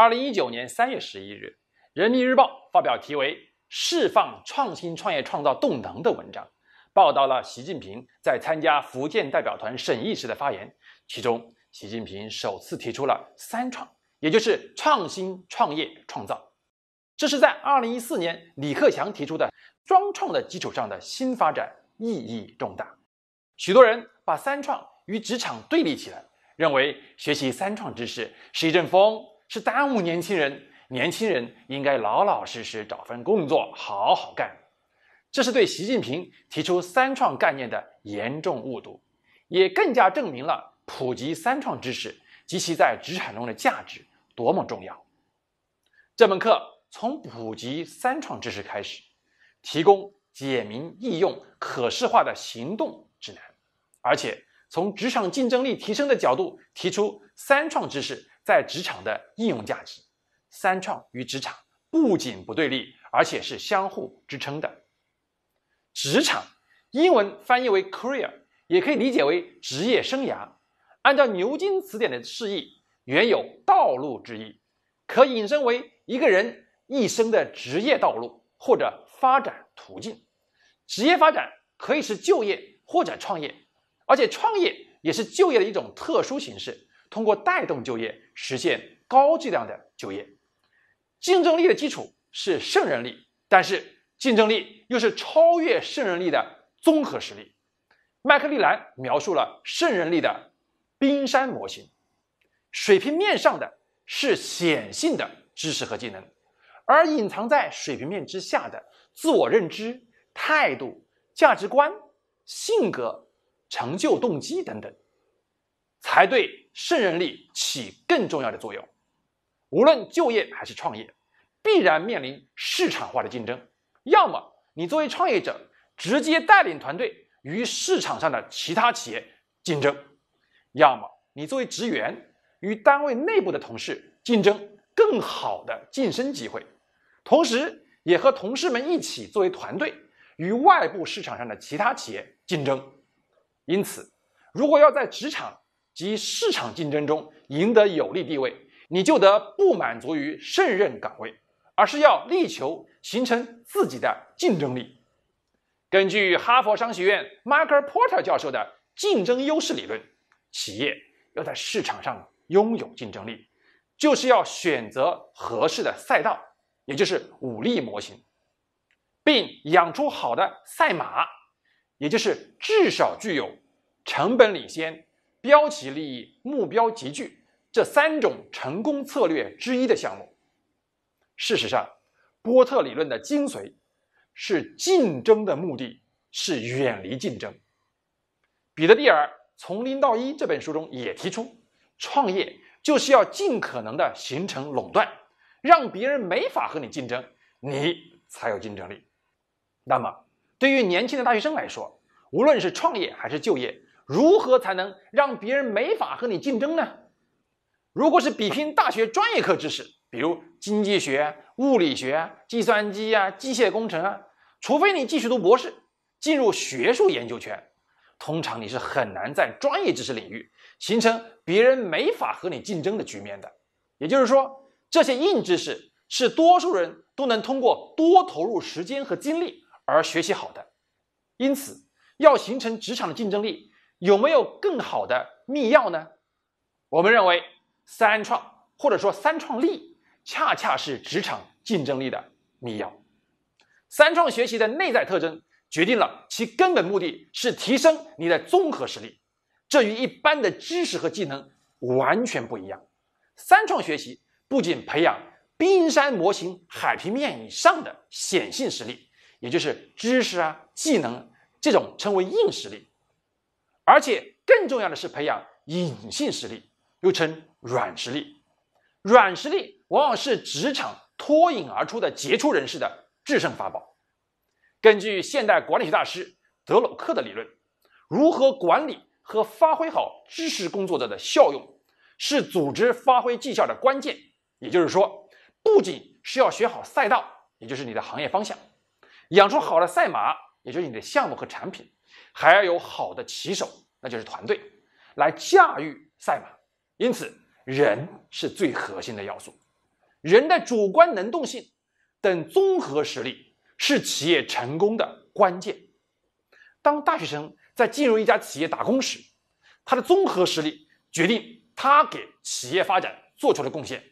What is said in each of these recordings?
二零一九年三月十一日，《人民日报》发表题为《释放创新创业创造动能》的文章，报道了习近平在参加福建代表团审议时的发言。其中，习近平首次提出了“三创”，也就是创新创业创造。这是在二零一四年李克强提出的“双创”的基础上的新发展，意义重大。许多人把“三创”与职场对立起来，认为学习“三创”知识是一阵风。是耽误年轻人，年轻人应该老老实实找份工作，好好干。这是对习近平提出“三创”概念的严重误读，也更加证明了普及“三创”知识及其在职场中的价值多么重要。这门课从普及“三创”知识开始，提供简明易用、可视化的行动指南，而且从职场竞争力提升的角度提出“三创”知识。在职场的应用价值，三创与职场不仅不对立，而且是相互支撑的。职场英文翻译为 career，也可以理解为职业生涯。按照牛津词典的释义，原有道路之意，可引申为一个人一生的职业道路或者发展途径。职业发展可以是就业或者创业，而且创业也是就业的一种特殊形式。通过带动就业，实现高质量的就业。竞争力的基础是胜任力，但是竞争力又是超越胜任力的综合实力。麦克利兰描述了胜任力的冰山模型，水平面上的是显性的知识和技能，而隐藏在水平面之下的自我认知、态度、价值观、性格、成就动机等等。才对胜任力起更重要的作用。无论就业还是创业，必然面临市场化的竞争。要么你作为创业者，直接带领团队与市场上的其他企业竞争；要么你作为职员，与单位内部的同事竞争更好的晋升机会，同时也和同事们一起作为团队与外部市场上的其他企业竞争。因此，如果要在职场，及市场竞争中赢得有利地位，你就得不满足于胜任岗位，而是要力求形成自己的竞争力。根据哈佛商学院 Mark Porter 教授的竞争优势理论，企业要在市场上拥有竞争力，就是要选择合适的赛道，也就是武力模型，并养出好的赛马，也就是至少具有成本领先。标旗利益目标集聚这三种成功策略之一的项目。事实上，波特理论的精髓是竞争的目的是远离竞争。彼得蒂尔《从零到一》这本书中也提出，创业就是要尽可能的形成垄断，让别人没法和你竞争，你才有竞争力。那么，对于年轻的大学生来说，无论是创业还是就业，如何才能让别人没法和你竞争呢？如果是比拼大学专业课知识，比如经济学、物理学、计算机啊、机械工程啊，除非你继续读博士，进入学术研究圈，通常你是很难在专业知识领域形成别人没法和你竞争的局面的。也就是说，这些硬知识是多数人都能通过多投入时间和精力而学习好的。因此，要形成职场的竞争力。有没有更好的密钥呢？我们认为，三创或者说三创力，恰恰是职场竞争力的密钥。三创学习的内在特征决定了其根本目的是提升你的综合实力，这与一般的知识和技能完全不一样。三创学习不仅培养冰山模型海平面以上的显性实力，也就是知识啊、技能这种称为硬实力。而且更重要的是，培养隐性实力，又称软实力。软实力往往是职场脱颖而出的杰出人士的制胜法宝。根据现代管理学大师德鲁克的理论，如何管理和发挥好知识工作者的效用，是组织发挥绩效的关键。也就是说，不仅是要学好赛道，也就是你的行业方向，养出好的赛马，也就是你的项目和产品。还要有好的骑手，那就是团队来驾驭赛马，因此人是最核心的要素，人的主观能动性等综合实力是企业成功的关键。当大学生在进入一家企业打工时，他的综合实力决定他给企业发展做出的贡献，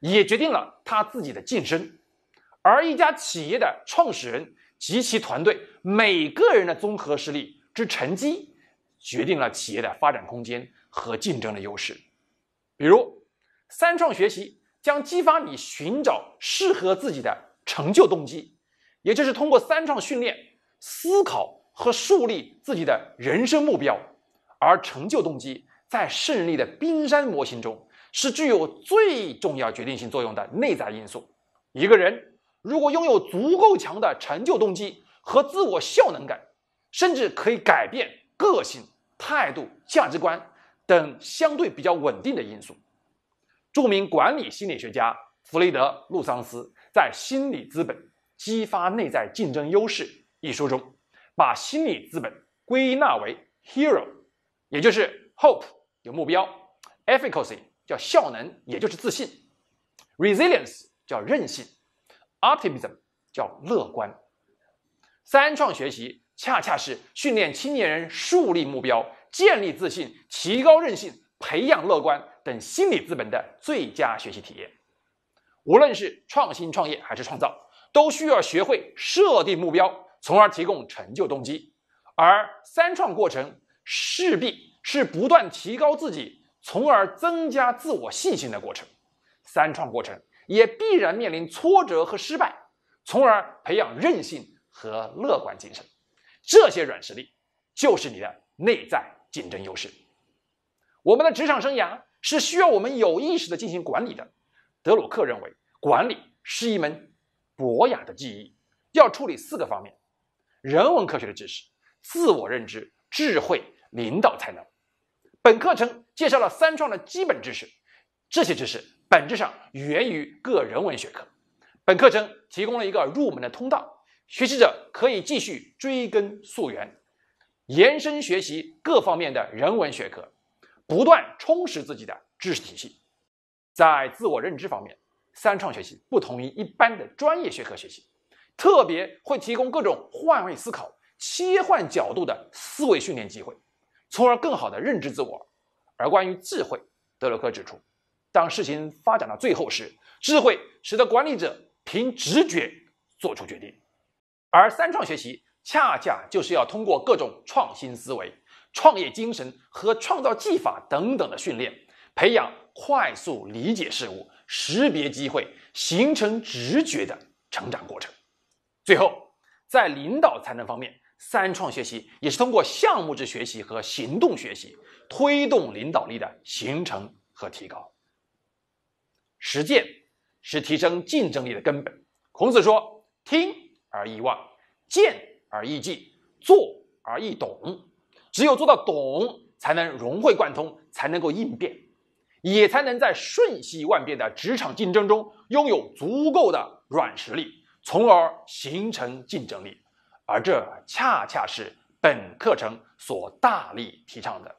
也决定了他自己的晋升。而一家企业的创始人。及其团队每个人的综合实力之成绩，决定了企业的发展空间和竞争的优势。比如，三创学习将激发你寻找适合自己的成就动机，也就是通过三创训练思考和树立自己的人生目标。而成就动机在胜利的冰山模型中是具有最重要决定性作用的内在因素。一个人。如果拥有足够强的成就动机和自我效能感，甚至可以改变个性、态度、价值观等相对比较稳定的因素。著名管理心理学家弗雷德·路桑斯在《心理资本：激发内在竞争优势》一书中，把心理资本归纳为 hero，也就是 hope 有目标，efficacy 叫效能，也就是自信，resilience 叫韧性。optimism 叫乐观。三创学习恰恰是训练青年人树立目标、建立自信、提高韧性、培养乐观等心理资本的最佳学习体验。无论是创新创业还是创造，都需要学会设定目标，从而提供成就动机。而三创过程势必是不断提高自己，从而增加自我信心的过程。三创过程。也必然面临挫折和失败，从而培养韧性和乐观精神。这些软实力就是你的内在竞争优势。我们的职场生涯是需要我们有意识的进行管理的。德鲁克认为，管理是一门博雅的技艺，要处理四个方面：人文科学的知识、自我认知、智慧、领导才能。本课程介绍了三创的基本知识。这些知识本质上源于个人文学科，本课程提供了一个入门的通道，学习者可以继续追根溯源，延伸学习各方面的人文学科，不断充实自己的知识体系。在自我认知方面，三创学习不同于一般的专业学科学习，特别会提供各种换位思考、切换角度的思维训练机会，从而更好的认知自我。而关于智慧，德鲁克指出。当事情发展到最后时，智慧使得管理者凭直觉做出决定，而三创学习恰恰就是要通过各种创新思维、创业精神和创造技法等等的训练，培养快速理解事物、识别机会、形成直觉的成长过程。最后，在领导才能方面，三创学习也是通过项目制学习和行动学习，推动领导力的形成和提高。实践是提升竞争力的根本。孔子说：“听而易忘，见而易记，做而易懂。只有做到懂，才能融会贯通，才能够应变，也才能在瞬息万变的职场竞争中拥有足够的软实力，从而形成竞争力。而这恰恰是本课程所大力提倡的。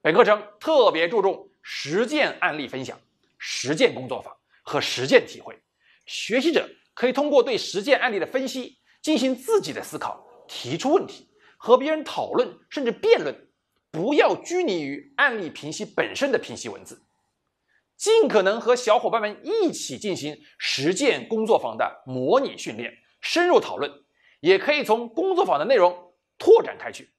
本课程特别注重实践案例分享。”实践工作坊和实践体会，学习者可以通过对实践案例的分析进行自己的思考，提出问题，和别人讨论甚至辩论，不要拘泥于案例评析本身的评析文字，尽可能和小伙伴们一起进行实践工作坊的模拟训练，深入讨论，也可以从工作坊的内容拓展开去。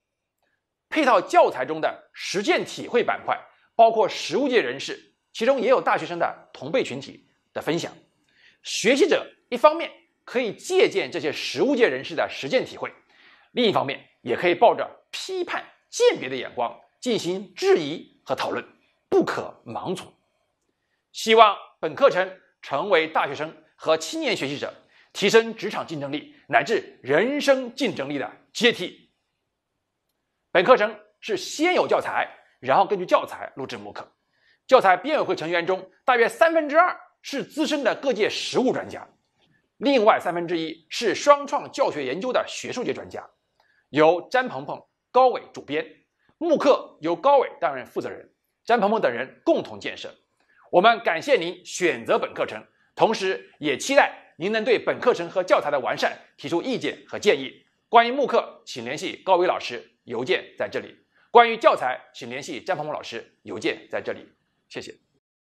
配套教材中的实践体会板块包括实务界人士。其中也有大学生的同辈群体的分享，学习者一方面可以借鉴这些实务界人士的实践体会，另一方面也可以抱着批判鉴别的眼光进行质疑和讨论，不可盲从。希望本课程成为大学生和青年学习者提升职场竞争力乃至人生竞争力的阶梯。本课程是先有教材，然后根据教材录制模课。教材编委会成员中，大约三分之二是资深的各界实务专家，另外三分之一是双创教学研究的学术界专家。由詹鹏鹏、高伟主编，慕课由高伟担任负责人，詹鹏鹏等人共同建设。我们感谢您选择本课程，同时也期待您能对本课程和教材的完善提出意见和建议。关于慕课，请联系高伟老师，邮件在这里。关于教材，请联系詹鹏鹏老师，邮件在这里。谢谢。